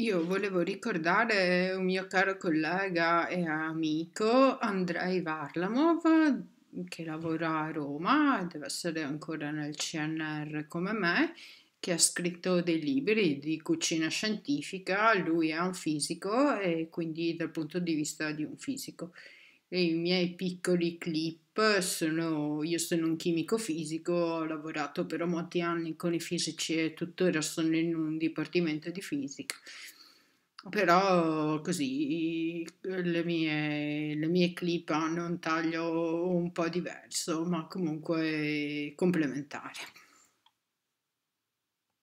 Io volevo ricordare un mio caro collega e amico Andrei Varlamov che lavora a Roma, deve essere ancora nel CNR come me, che ha scritto dei libri di cucina scientifica, lui è un fisico e quindi dal punto di vista di un fisico i miei piccoli clip. Sono, io sono un chimico fisico, ho lavorato per molti anni con i fisici e tuttora sono in un dipartimento di fisica. Però così le mie, le mie clip hanno un taglio un po' diverso, ma comunque complementare.